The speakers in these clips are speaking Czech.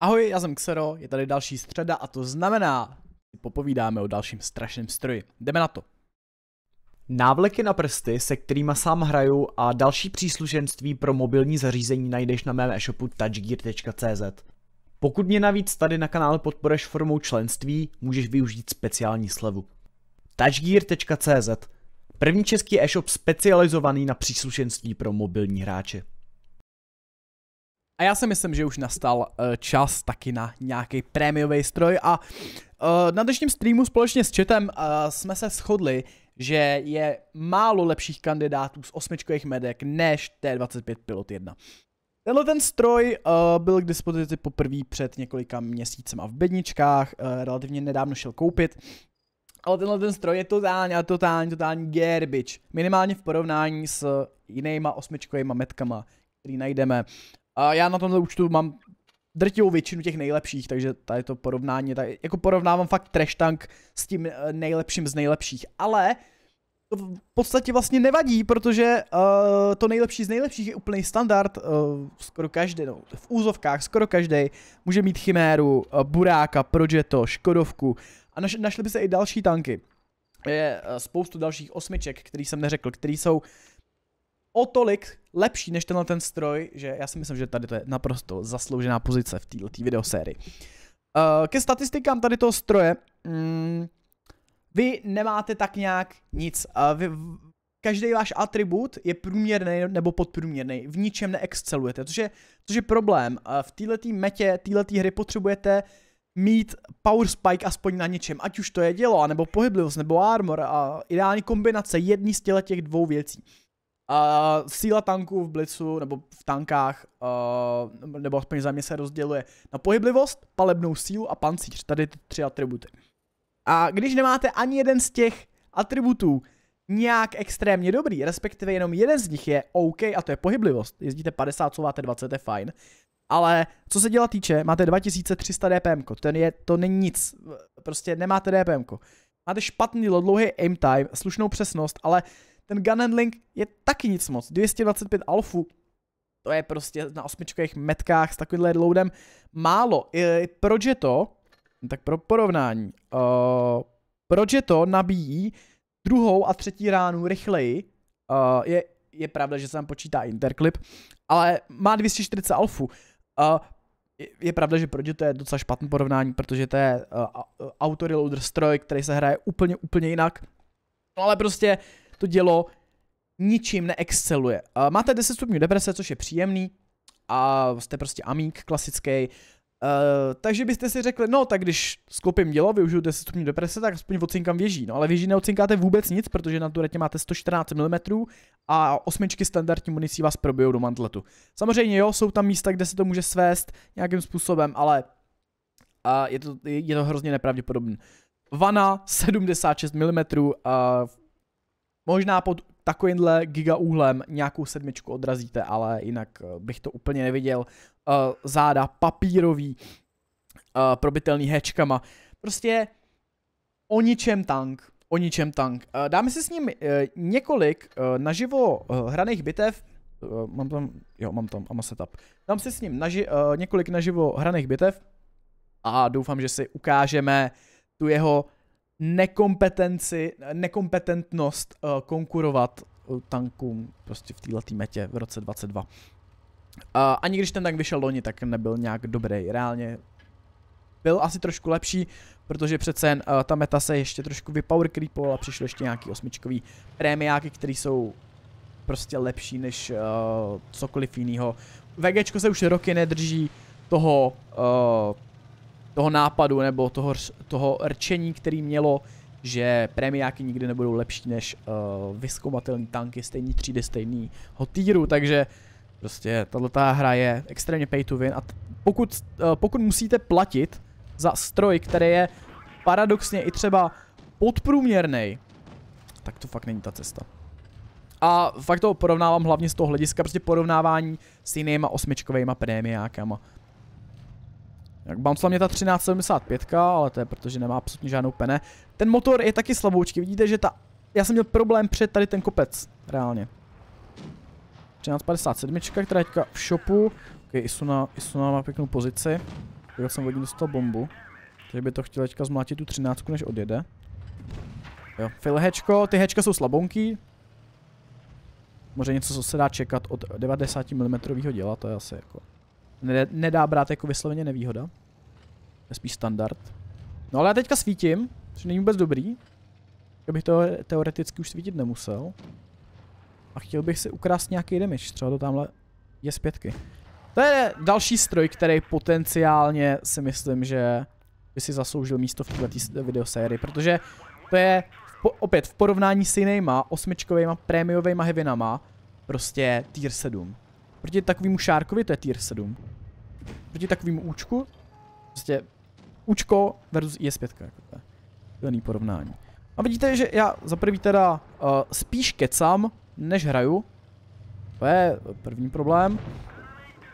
Ahoj, já jsem Xero, je tady další středa a to znamená, že popovídáme o dalším strašném stroji. Jdeme na to. Návleky na prsty, se kterými sám hraju a další příslušenství pro mobilní zařízení najdeš na mém e-shopu touchgear.cz. Pokud mě navíc tady na kanále podporeš formou členství, můžeš využít speciální slevu. touchgear.cz První český e-shop specializovaný na příslušenství pro mobilní hráče. A já si myslím, že už nastal uh, čas taky na nějaký prémiový stroj a uh, na dnešním streamu společně s chatem uh, jsme se shodli, že je málo lepších kandidátů z osmičkových medek než T25 Pilot 1. Tenhle ten stroj uh, byl k dispozici poprvé před několika měsícema v bedničkách, uh, relativně nedávno šel koupit, ale tenhle ten stroj je totálně a totálně, totální garbage. Minimálně v porovnání s jinýma osmičkovými metkama, který najdeme a já na tomhle účtu mám drtivou většinu těch nejlepších, takže tady to porovnání, tady, jako porovnávám fakt trash tank s tím eh, nejlepším z nejlepších, ale to v podstatě vlastně nevadí, protože uh, to nejlepší z nejlepších je úplný standard, uh, skoro každý, no, v úzovkách skoro každý může mít Chiméru, uh, Buráka, projeto, Škodovku a naš, našli by se i další tanky. Je uh, spoustu dalších osmiček, který jsem neřekl, který jsou o tolik lepší než tenhle ten stroj, že já si myslím, že tady to je naprosto zasloužená pozice v této videosérii. Uh, ke statistikám tady toho stroje, mm, vy nemáte tak nějak nic. Uh, vy, každý váš atribut je průměrný nebo podprůměrný, v ničem neexcelujete, což je, což je problém. Eh, v této metě, této hry potřebujete mít power spike aspoň na něčem, ať už to je dělo, nebo pohyblivost, nebo armor a ideální kombinace jedný z těch dvou věcí. Uh, síla tanků v blicu nebo v tankách, uh, nebo aspoň za mě se rozděluje na pohyblivost, palebnou sílu a pancíř, tady ty tři atributy. A když nemáte ani jeden z těch atributů nějak extrémně dobrý, respektive jenom jeden z nich je OK a to je pohyblivost, jezdíte 50, couváte 20, je fajn, ale co se dělá týče, máte 2300 DPM, ten je, to není nic, prostě nemáte DPM. -ko. Máte špatný dlouhý aim time, slušnou přesnost, ale ten gun handling je taky nic moc. 225 alfu, to je prostě na osmičkových metkách s takovýmhle loadem málo. I, proč je to? No tak pro porovnání. Uh, proč je to nabíjí druhou a třetí ránu rychleji? Uh, je, je pravda, že se tam počítá interklip, ale má 240 alfu. Uh, je, je pravda, že pro to je docela špatné porovnání, protože to je uh, eh, autoreloader stroj, který se hraje úplně, úplně jinak. No ale prostě uh, to dělo ničím neexceluje. Máte 10 stupňů deprese, což je příjemný, a jste prostě amík klasický, Uh, takže byste si řekli, no tak když sklopím dělo, využiju 10 stupňů deprese, tak aspoň ocinkám věží. No ale věží neocinkáte vůbec nic, protože na turetě máte 114 mm a osmičky standardní municí vás probijou do mantletu. Samozřejmě jo, jsou tam místa, kde se to může svést nějakým způsobem, ale uh, je, to, je to hrozně nepravděpodobné. Vana 76 mm, uh, Možná pod takovýmhle gigaúhlem nějakou sedmičku odrazíte, ale jinak eh, bych to úplně neviděl. Eh, záda papírový, eh, probitelný hečkama. Prostě o ničem tank, o ničem tank. Dáme si s ním několik naživo hraných bitev, mám tam, jo, mám tam, mám setup. Dám si s ním naži, několik naživo hraných bitev a doufám, že si ukážeme tu jeho nekompetenci, nekompetentnost uh, konkurovat eh, tankům prostě v této metě v roce 22. Uh, ani když ten tank vyšel loni, tak nebyl nějak dobrý. Reálně byl asi trošku lepší, protože přece jen uh, ta meta se ještě trošku vypowercreepovala a přišly ještě nějaký osmičkový prémiáky, které jsou prostě lepší než uh, cokoliv jiného. VGčko se už roky nedrží toho uh, toho nápadu nebo toho, toho rčení, který mělo, že premiáky nikdy nebudou lepší než uh, eh, vyskoumatelné tanky stejný třídy, stejného týru, takže prostě tato hra je extrémně pay to win a pokud, uh, pokud musíte platit za stroj, který je paradoxně i třeba podprůměrný, tak to fakt není ta cesta. A fakt to porovnávám hlavně z toho hlediska, prostě porovnávání s jinýma osmičkovými prémiákama. Jak bouncela mě ta 1375, ale to je protože nemá absolutně žádnou pene. Ten motor je taky slaboučky, vidíte, že ta... Já jsem měl problém před tady ten kopec, reálně. 1357, která je teďka v shopu. Ok, Isuna, Isuna má pěknou pozici. Já jsem hodně dostal bombu. Takže by to chtěl teďka zmlátit tu 13, než odjede. Jo, fail hečko, ty hečka jsou slabonký. Možná něco, co se dá čekat od 90 mm děla, to je asi jako nedá brát jako vysloveně nevýhoda. Je spíš standard. No ale já teďka svítím, což není vůbec dobrý. Já bych to teoreticky už svítit nemusel. A chtěl bych si ukrást nějaký damage, třeba to tamhle je zpětky. To je další stroj, který potenciálně si myslím, že by si zasloužil místo v této videosérii, protože to je po, opět v porovnání s jinýma osmičkovejma prémiovejma heavinama prostě tier 7. Proti takovému Šárkovi to je tier 7. Proti takovému účku, prostě účko versus IS5. Jako to je porovnání. A vidíte, že já za prvý teda uh, spíš kecám, než hraju. To je první problém.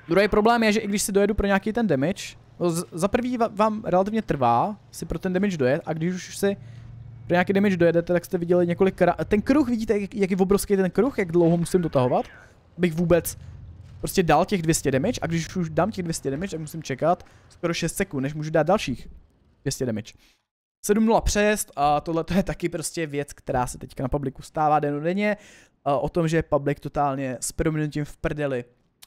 Druhý problém je, že i když si dojedu pro nějaký ten damage, no za prvý vám relativně trvá si pro ten damage dojet a když už si pro nějaký damage dojedete, tak jste viděli několik Ten kruh, vidíte, jak, jak je obrovský ten kruh, jak dlouho musím dotahovat, abych vůbec prostě dal těch 200 damage a když už dám těch 200 damage, tak musím čekat skoro 6 sekund, než můžu dát dalších 200 damage. 7-0 přejezd a tohle je taky prostě věc, která se teďka na publiku stává den denně. O tom, že je public totálně s prominutím v prdeli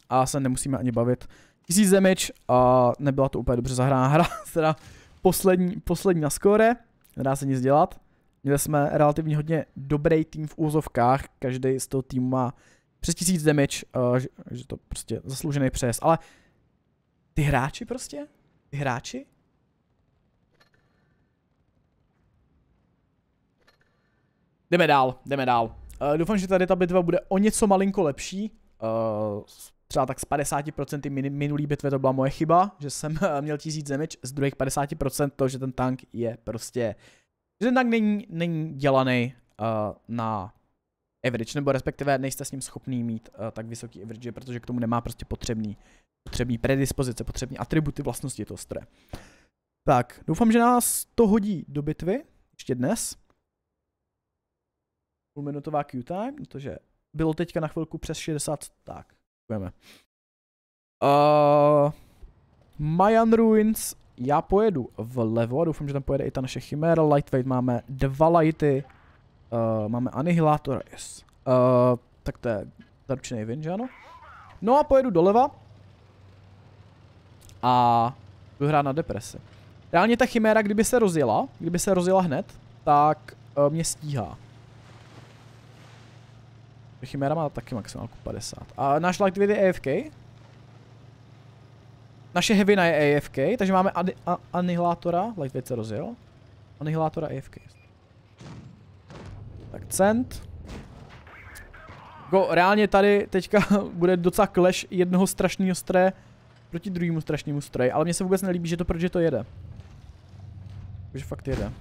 a se nemusíme ani bavit. 1000 damage a nebyla to úplně dobře zahrána hra, teda poslední, poslední na skóre, nedá se nic dělat. Měli jsme relativně hodně dobrý tým v úzovkách, každý z toho týmu má přes tisíc damage, uh, že, že to prostě zasloužený přes. ale ty hráči prostě, ty hráči, Jdeme dál, jdeme dál. Uh, doufám, že tady ta bitva bude o něco malinko lepší. Uh, třeba tak z 50% minulý bitve to byla moje chyba, že jsem uh, měl 1000 damage, z druhých 50% to, že ten tank je prostě... Že ten tank není, není dělaný uh, na average, nebo respektive nejste s ním schopný mít uh, tak vysoký average, protože k tomu nemá prostě potřebný, potřebný predispozice, potřební atributy vlastnosti toho stroje. Tak, doufám, že nás to hodí do bitvy, ještě dnes. Půlminutová Q time, protože bylo teďka na chvilku přes 60, tak, děkujeme. Uh, Mayan Ruins, já pojedu vlevo, doufám, že tam pojede i ta naše Chimera, Lightweight máme dva lighty, Uh, máme anihilátor, yes. Uh, tak to je zaručený win, že ano? No a pojedu doleva. A budu hrát na depresi. Reálně ta chiméra, kdyby se rozjela, kdyby se rozjela hned, tak uh, mě stíhá. Chiméra má taky maximálku 50. A náš Lightweight je AFK. Naše Heavy je AFK, takže máme anihilátora, Lightweight se rozjel. Anihilátora AFK akcent. Go, jako reálně tady teďka bude docela clash jednoho strašného stroje proti druhému strašnému stroji, ale mně se vůbec nelíbí, že to protože to jede. Že fakt jede.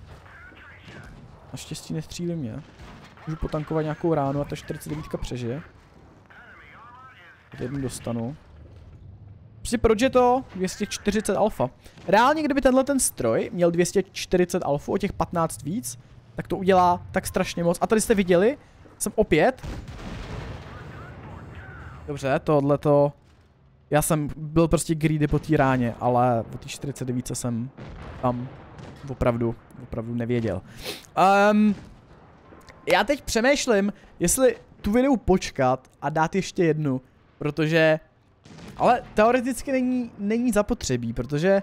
Naštěstí nestřílí mě. Můžu potankovat nějakou ránu a ta 49 přežije. Jednu dostanu. Prostě proč je to 240 alfa? Reálně, kdyby tenhle ten stroj měl 240 alfa, o těch 15 víc, tak to udělá tak strašně moc. A tady jste viděli, jsem opět. Dobře, tohle to. Já jsem byl prostě greedy po té ráně, ale po té 49 jsem tam opravdu, opravdu nevěděl. Um, já teď přemýšlím, jestli tu videu počkat a dát ještě jednu, protože, ale teoreticky není, není zapotřebí, protože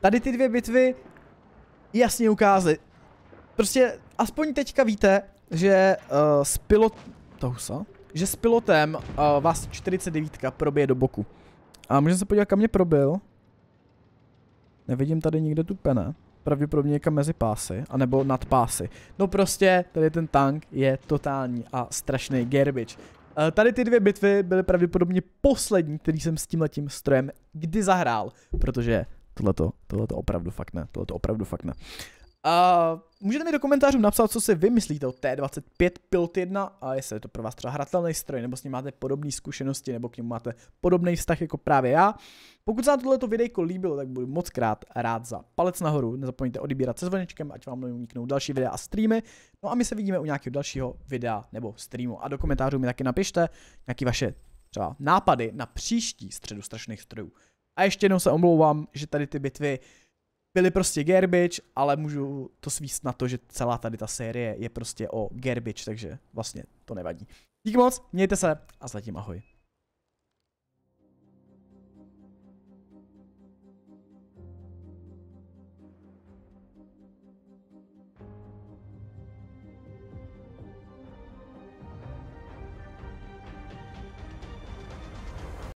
tady ty dvě bitvy jasně ukázaly, Prostě aspoň teďka víte, že uh, s pilot... Tousa? Že s pilotem uh, vás 49 probije do boku. A můžeme se podívat, kam mě probil. Nevidím tady nikde tu pene. Pravděpodobně někam mezi pásy, anebo nad pásy. No prostě, tady ten tank je totální a strašný garbage. Eh, tady ty dvě bitvy byly pravděpodobně poslední, který jsem s tímhletím strojem kdy zahrál, protože tohleto, tohleto opravdu fakt ne, tohleto opravdu fakt ne. A můžete mi do komentářů napsat, co si vymyslíte o T25 Pilt 1 a jestli je to pro vás třeba hratelný stroj, nebo s ním máte podobné zkušenosti, nebo k němu máte podobný vztah jako právě já. Pokud se vám tohleto videjko líbilo, tak budu moc krát rád za palec nahoru. Nezapomeňte odbírat se zvonečkem, ať vám neuniknou další videa a streamy. No a my se vidíme u nějakého dalšího videa nebo streamu. A do komentářů mi taky napište nějaké vaše třeba nápady na příští středu strašných strojů. A ještě jednou se omlouvám, že tady ty bitvy byly prostě garbage, ale můžu to svíst na to, že celá tady ta série je prostě o garbage, takže vlastně to nevadí. Dík moc, mějte se a zatím ahoj.